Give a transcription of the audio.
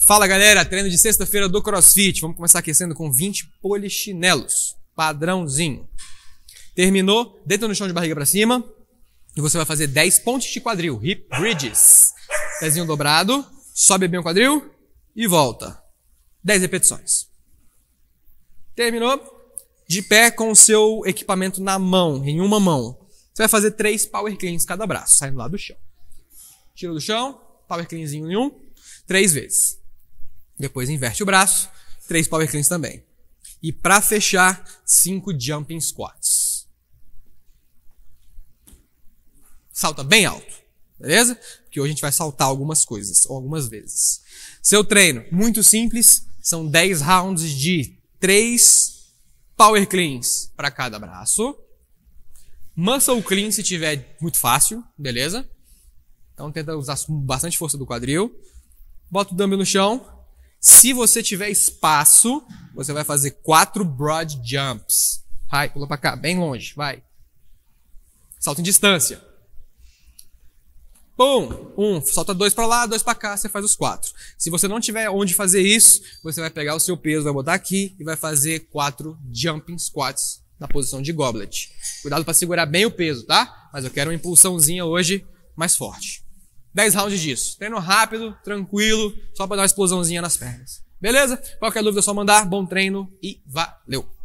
Fala galera, treino de sexta-feira do CrossFit. Vamos começar aquecendo com 20 polichinelos, padrãozinho. Terminou, deita no chão de barriga para cima e você vai fazer 10 pontes de quadril, hip bridges. Pezinho dobrado, sobe bem o quadril e volta. 10 repetições. Terminou? De pé com o seu equipamento na mão, em uma mão. Você vai fazer três power cleans cada braço, saindo lá do chão. Tira do chão, power cleanzinho em um, três vezes. Depois inverte o braço, três power cleans também. E para fechar, cinco jumping squats. Salta bem alto, beleza? Porque hoje a gente vai saltar algumas coisas, ou algumas vezes. Seu treino, muito simples, são 10 rounds de 3 power cleans para cada braço. Muscle clean se tiver muito fácil, beleza? Então tenta usar bastante força do quadril. Bota o dumbbell no chão, se você tiver espaço, você vai fazer quatro broad jumps. Vai, pula para cá, bem longe, vai. Salto em distância. Pum, um, solta dois para lá, dois para cá, você faz os quatro. Se você não tiver onde fazer isso, você vai pegar o seu peso, vai botar aqui e vai fazer quatro jumping squats na posição de goblet. Cuidado para segurar bem o peso, tá? Mas eu quero uma impulsãozinha hoje mais forte. 10 rounds disso. Treino rápido, tranquilo, só para dar uma explosãozinha nas pernas. Beleza? Qualquer dúvida é só mandar. Bom treino e valeu!